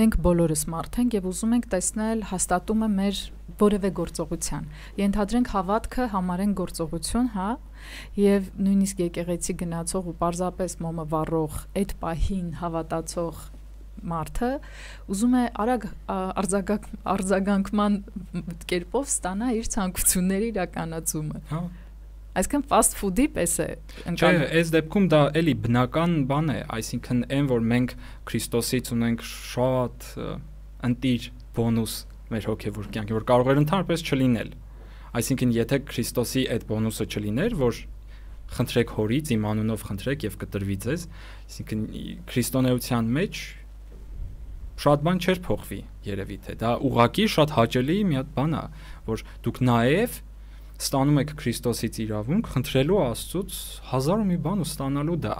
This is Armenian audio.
մենք բոլորս մարդ ենք եւ ուզում ենք տեսնել հաստատումը մեր որևէ գործողության։ Ենթադրենք հավատքը համարեն գործողություն, հա, եւ նույնիսկ եկեղեցի գնացող ու պարզապես մոմը վառող, այդ պահին հավատացող մարդը ուզում է արագ արձագանք արձագանքման կերպով ստանա իր ցանկությունների իրականացումը։ Հա Այսինքն fast food-ի պես է ընկան։ Չէ, այս դեպքում դա էլի բնական բան է, այսինքն այն որ մենք Քրիստոսից ունենք շատ ընտիր բոնուս մեր հոգևոր կյանքի, որ կարող էր ընդհանրապես չլինել։ Այսինքն եթե Քրիստոսի այդ բոնուսը չլիներ, որ խնդրեք հորից իմ անունով խնդրեք եւ կտրվի ձեզ, այսինքն քրիստոնեության մեջ շատ բան չէր փոխվի, երևի թե։ Դա ուղակի շատ հաճելի մի հատ բան է, որ դուք նաեւ ստանում եք Քրիստոսից իրավունք, խնդրելու Աստծուց հազար ու մի բան ու ստանալու դա։